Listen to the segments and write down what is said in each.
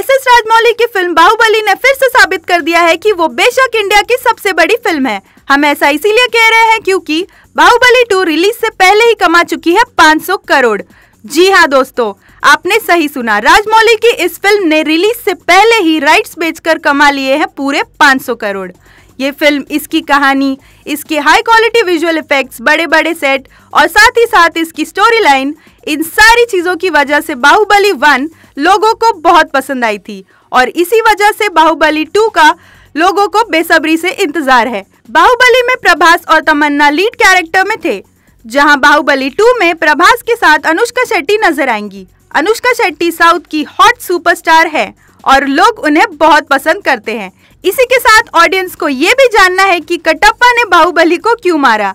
S S Rajamouli की film Baahubali ने फिर से साबित कर दिया है कि वो बेशक इंडिया की सबसे बड़ी फिल्म है हम ऐसा इसीलिए कह रहे हैं क्योंकि बाहुबली टू रिलीज से पहले ही कमा चुकी है 500 करोड़ जी हाँ दोस्तों आपने सही सुना राजमौली की इस फिल्म ने रिलीज से पहले ही राइट्स बेचकर कमा लिए हैं पूरे 500 करोड़ ये फिल्म इसकी कहानी इसके हाई क्वालिटी विजुअल इफेक्ट्स बड़े बड़े सेट और साथ ही साथ इसकी स्टोरी लाइन इन सारी चीज़ों की वजह से बाहुबली वन लोगों को बहुत पसंद आई थी और इसी वजह से बाहुबली टू का लोगों को बेसब्री से इंतजार है बाहुबली में प्रभास और तमन्ना लीड कैरेक्टर में थे जहां बाहुबली टू में प्रभास के साथ अनुष्का शेट्टी नजर आएंगी अनुष्का शेट्टी साउथ की हॉट सुपरस्टार है और लोग उन्हें बहुत पसंद करते हैं इसी के साथ ऑडियंस को ये भी जानना है कि कटप्पा ने बाहुबली को क्यों मारा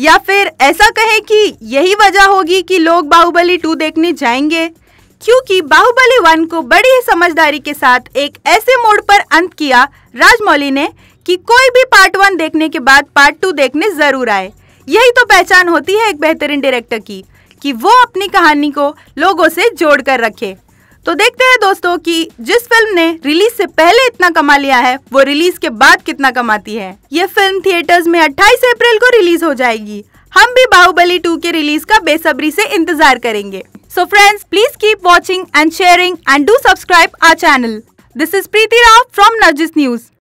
या फिर ऐसा कहें कि यही वजह होगी कि लोग बाहुबली टू देखने जाएंगे क्योंकि बाहुबली वन को बड़ी ही समझदारी के साथ एक ऐसे मोड पर अंत किया राजमौली ने कि कोई भी पार्ट वन देखने के बाद पार्ट टू देखने जरूर आए यही तो पहचान होती है एक बेहतरीन डायरेक्टर की कि वो अपनी कहानी को लोगों से जोड़ कर रखे तो देखते हैं दोस्तों कि जिस फिल्म ने रिलीज से पहले इतना कमा लिया है वो रिलीज के बाद कितना कमाती है ये फिल्म थिएटर्स में 28 अप्रैल को रिलीज हो जाएगी हम भी बाहुबली टू के रिलीज का बेसब्री से इंतजार करेंगे so friends please keep watching and sharing and do subscribe our channel this is Preeti Rao from Nargis news